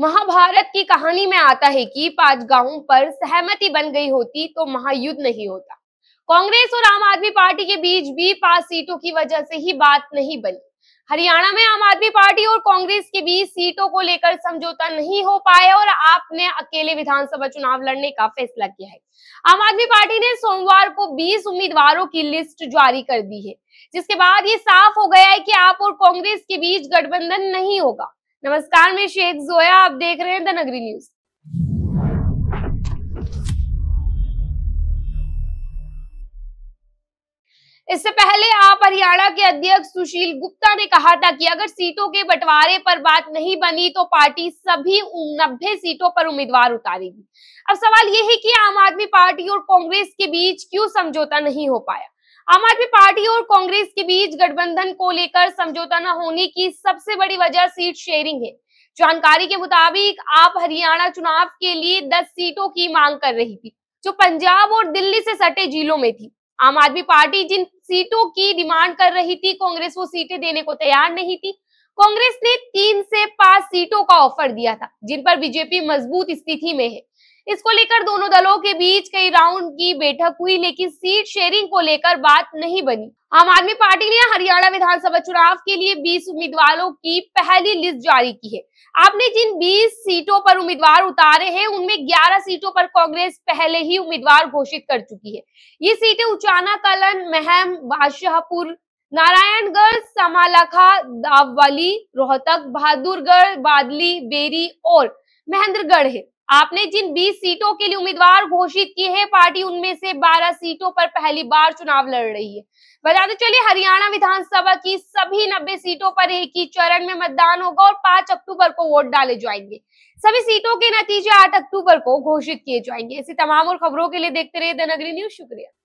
महाभारत की कहानी में आता है कि पांच गांवों पर सहमति बन गई होती तो महायुद्ध नहीं होता कांग्रेस और आम आदमी पार्टी के बीच भी पांच सीटों की वजह से ही बात नहीं बनी हरियाणा में आम आदमी पार्टी और कांग्रेस के बीच सीटों को लेकर समझौता नहीं हो पाया और आपने अकेले विधानसभा चुनाव लड़ने का फैसला किया है आम आदमी पार्टी ने सोमवार को 20 उम्मीदवारों की लिस्ट जारी कर दी है जिसके बाद ये साफ हो गया है कि आप और कांग्रेस के बीच गठबंधन नहीं होगा नमस्कार मैं शेख जोया आप देख रहे हैं द नगरी न्यूज इससे पहले आप हरियाणा के अध्यक्ष सुशील गुप्ता ने कहा था कि अगर सीटों के बंटवारे पर बात नहीं बनी तो पार्टी सभी नब्बे सीटों पर उम्मीदवार उतारेगी अब सवाल यह है कि आम आदमी पार्टी और कांग्रेस के बीच क्यों समझौता नहीं हो पाया आम आदमी पार्टी और कांग्रेस के बीच गठबंधन को लेकर समझौता न होने की सबसे बड़ी वजह सीट शेयरिंग है जानकारी के मुताबिक आप हरियाणा चुनाव के लिए 10 सीटों की मांग कर रही थी जो पंजाब और दिल्ली से सटे जिलों में थी आम आदमी पार्टी जिन सीटों की डिमांड कर रही थी कांग्रेस वो सीटें देने को तैयार नहीं थी कांग्रेस ने तीन से पांच सीटों का ऑफर दिया था जिन पर बीजेपी मजबूत स्थिति में है इसको लेकर दोनों दलों के बीच कई राउंड की बैठक हुई लेकिन सीट शेयरिंग को लेकर बात नहीं बनी आम आदमी पार्टी ने हरियाणा विधानसभा चुनाव के लिए 20 उम्मीदवारों की पहली लिस्ट जारी की है आपने जिन 20 सीटों पर उम्मीदवार उतारे हैं उनमें 11 सीटों पर कांग्रेस पहले ही उम्मीदवार घोषित कर चुकी है ये सीटें उचाना कलन महम बादशाहपुर नारायणगढ़ समालाखा दावली रोहतक बहादुरगढ़ बादली बेरी और महेंद्रगढ़ है आपने जिन 20 सीटों के लिए उम्मीदवार घोषित किए हैं पार्टी उनमें से 12 सीटों पर पहली बार चुनाव लड़ रही है बताते चलिए हरियाणा विधानसभा की सभी 90 सीटों पर एक ही चरण में मतदान होगा और 5 अक्टूबर को वोट डाले जाएंगे सभी सीटों के नतीजे 8 अक्टूबर को घोषित किए जाएंगे ऐसी तमाम और खबरों के लिए देखते रहिए द न्यूज शुक्रिया